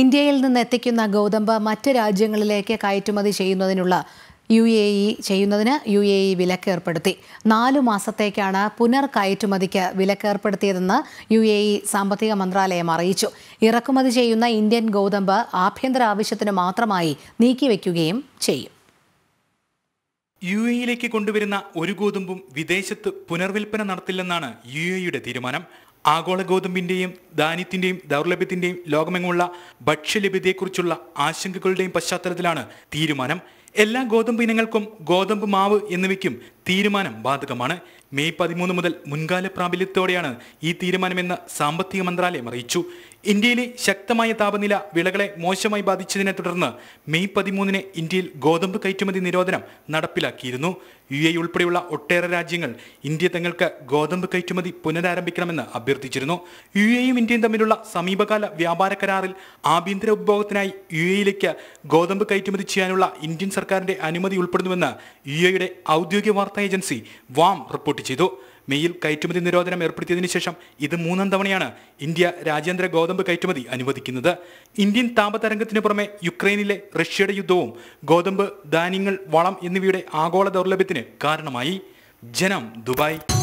ഇന്ത്യയിൽ നിന്ന് എത്തിക്കുന്ന ഗോതമ്പ് മറ്റ് രാജ്യങ്ങളിലേക്ക് കയറ്റുമതി ചെയ്യുന്നതിനുള്ള യു എ ഇ ചെയ്യുന്നതിന് യു എ ഇ വിലക്കേർപ്പെടുത്തി നാലു മാസത്തേക്കാണ് പുനർ കയറ്റുമതിക്ക് വിലക്കേർപ്പെടുത്തിയതെന്ന് യു എ ഇ സാമ്പത്തിക മന്ത്രാലയം അറിയിച്ചു ഇറക്കുമതി ചെയ്യുന്ന ഇന്ത്യൻ ഗോതമ്പ് ആഭ്യന്തര ആവശ്യത്തിന് മാത്രമായി നീക്കിവെക്കുകയും ചെയ്യും യു എയിലേക്ക് കൊണ്ടുവരുന്ന ഒരു ഗോതമ്പും വിദേശത്ത് പുനർവിൽപ്പന നടത്തില്ലെന്നാണ് യു എയുടെ തീരുമാനം ആഗോള ഗോതമ്പിൻ്റെയും ധാന്യത്തിൻ്റെയും ദൗർലഭ്യത്തിൻ്റെയും ലോകമെങ്ങുമുള്ള ഭക്ഷ്യലഭ്യതയെക്കുറിച്ചുള്ള ആശങ്കകളുടെയും പശ്ചാത്തലത്തിലാണ് തീരുമാനം എല്ലാ ഗോതമ്പ് ഇനങ്ങൾക്കും ഗോതമ്പ് മാവ് എന്നിവയ്ക്കും തീരുമാനം ബാധകമാണ് മെയ് പതിമൂന്ന് മുതൽ മുൻകാല പ്രാബല്യത്തോടെയാണ് ഈ തീരുമാനമെന്ന് സാമ്പത്തിക മന്ത്രാലയം അറിയിച്ചു ഇന്ത്യയിലെ ശക്തമായ താപനില വിളകളെ മോശമായി ബാധിച്ചതിനെ തുടർന്ന് മെയ് പതിമൂന്നിന് ഇന്ത്യയിൽ ഗോതമ്പ് കയറ്റുമതി നിരോധനം നടപ്പിലാക്കിയിരുന്നു യു എ ഉൾപ്പെടെയുള്ള ഒട്ടേറെ രാജ്യങ്ങൾ ഇന്ത്യ തങ്ങൾക്ക് ഗോതമ്പ് കയറ്റുമതി പുനരാരംഭിക്കണമെന്ന് അഭ്യർത്ഥിച്ചിരുന്നു യു എയും ഇന്ത്യയും തമ്മിലുള്ള സമീപകാല വ്യാപാര കരാറിൽ ആഭ്യന്തര ഉപഭോഗത്തിനായി യു എയിലേക്ക് ഗോതമ്പ് കയറ്റുമതി ചെയ്യാനുള്ള ഇന്ത്യൻ സർക്കാരിന്റെ അനുമതി ഉൾപ്പെടുന്നുവെന്ന് യു എയുടെ ഔദ്യോഗിക വാർത്താ വാർത്താ ഏജൻസി വാം റിപ്പോർട്ട് ചെയ്തു മെയിൽ കയറ്റുമതി നിരോധനം ഏർപ്പെടുത്തിയതിനു ശേഷം ഇത് മൂന്നാം തവണയാണ് ഇന്ത്യ രാജ്യാന്തര ഗോതമ്പ് കയറ്റുമതി അനുവദിക്കുന്നത് ഇന്ത്യൻ താപതരംഗത്തിന് പുറമെ യുക്രൈനിലെ റഷ്യയുടെ യുദ്ധവും ഗോതമ്പ് ധാന്യങ്ങൾ വളം എന്നിവയുടെ ആഗോള ദൗർലഭ്യത്തിന് കാരണമായി ജനം ദുബായ്